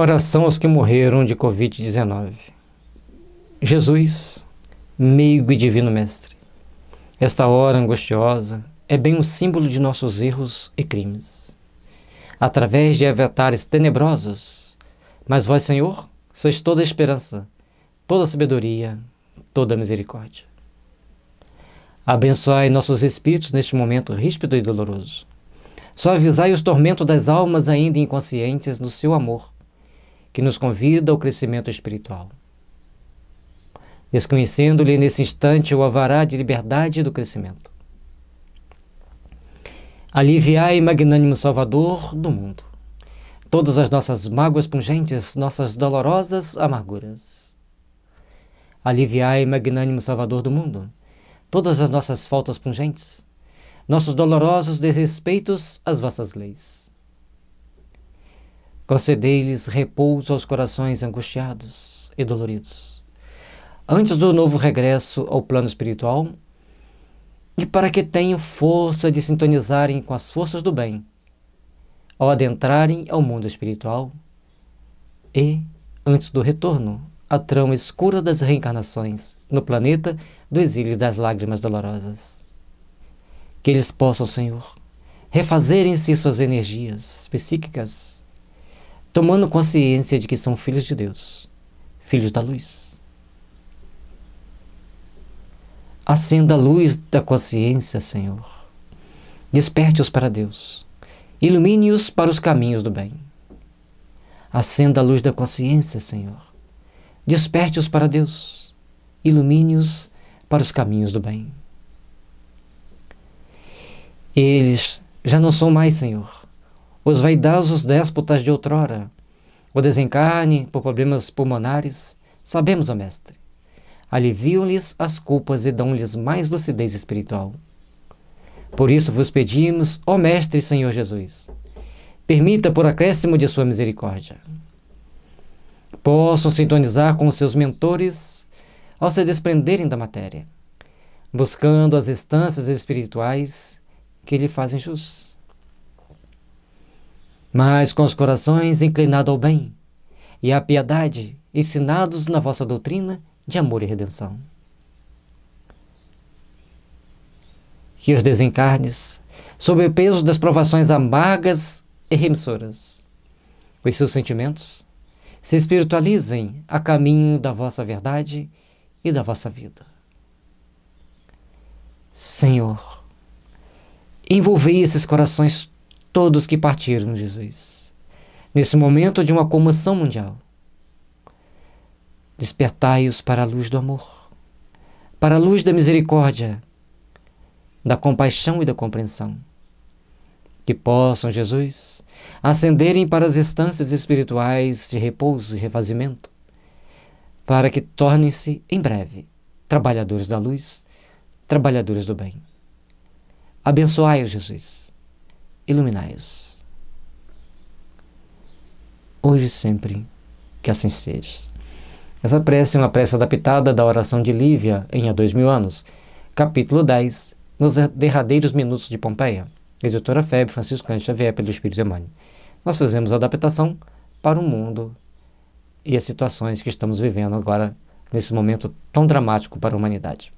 Oração aos que morreram de Covid-19. Jesus, meigo e divino Mestre, esta hora angustiosa é bem um símbolo de nossos erros e crimes. Através de avatares tenebrosos, mas vós, Senhor, sois toda esperança, toda sabedoria, toda misericórdia. Abençoai nossos espíritos neste momento ríspido e doloroso. Suavizai os tormentos das almas ainda inconscientes no seu amor que nos convida ao crescimento espiritual. Desconhecendo-lhe nesse instante o avará de liberdade do crescimento. Aliviai, magnânimo Salvador do mundo, todas as nossas mágoas pungentes, nossas dolorosas amarguras. Aliviai, magnânimo Salvador do mundo, todas as nossas faltas pungentes, nossos dolorosos desrespeitos às vossas leis. Concedei-lhes repouso aos corações angustiados e doloridos. Antes do novo regresso ao plano espiritual, e para que tenham força de sintonizarem com as forças do bem, ao adentrarem ao mundo espiritual, e, antes do retorno, à trama escura das reencarnações no planeta do exílio das lágrimas dolorosas. Que eles possam, Senhor, refazerem-se suas energias psíquicas tomando consciência de que são filhos de Deus, filhos da luz. Acenda a luz da consciência, Senhor. Desperte-os para Deus. Ilumine-os para os caminhos do bem. Acenda a luz da consciência, Senhor. Desperte-os para Deus. Ilumine-os para os caminhos do bem. Eles já não são mais, Senhor, os vaidosos déspotas de outrora, o desencarne por problemas pulmonares, sabemos, ó Mestre. Aliviam-lhes as culpas e dão-lhes mais lucidez espiritual. Por isso vos pedimos, ó Mestre Senhor Jesus, permita por acréscimo de sua misericórdia. Possam sintonizar com os seus mentores ao se desprenderem da matéria, buscando as instâncias espirituais que lhe fazem jus mas com os corações inclinados ao bem e à piedade, ensinados na vossa doutrina de amor e redenção. Que os desencarnes, sob o peso das provações amargas e remissoras, os seus sentimentos se espiritualizem a caminho da vossa verdade e da vossa vida. Senhor, envolvei esses corações todos que partiram, Jesus. Nesse momento de uma comoção mundial, despertai-os para a luz do amor, para a luz da misericórdia, da compaixão e da compreensão. Que possam, Jesus, ascenderem para as estâncias espirituais de repouso e refazimento, para que tornem-se, em breve, trabalhadores da luz, trabalhadores do bem. Abençoai-os, Jesus iluminai-os. Hoje e sempre, que assim seja. Essa prece é uma prece adaptada da oração de Lívia em Há Dois Mil Anos, capítulo 10, nos derradeiros minutos de Pompeia, editora Feb Francisco Cândido Xavier pelo Espírito Emmanuel. Nós fazemos a adaptação para o mundo e as situações que estamos vivendo agora, nesse momento tão dramático para a humanidade.